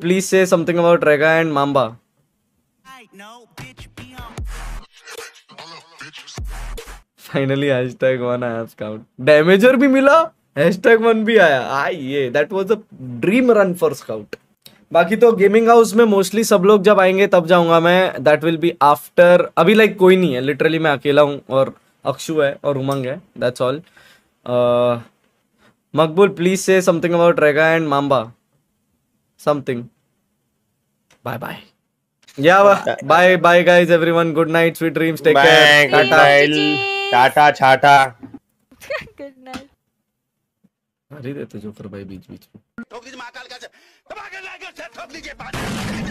Please say something about Rega and Mamba. Finally hashtag one आया scout damager भी मिला hashtag one भी आया आई ये that was a dream run for scout बाकी तो गेमिंग हाउस में मोस्टली सब लोग जब आएंगे तब जाऊंगा मैं दैट विल बी आफ्टर अभी लाइक like, कोई नहीं है लिटरली मैं अकेला हूँ और अक्षु है और उमंग है that's all uh, Maqbool please से something about Rega and Mamba something. Bye bye. Yeah, bye bye guys everyone. Good night, sweet dreams. Take bye, care. Good Tata. night. Tata chata. good night. अरे देते joker भाई बीच बीच में ठोक दीजिए महाकाल का ठोक दीजिए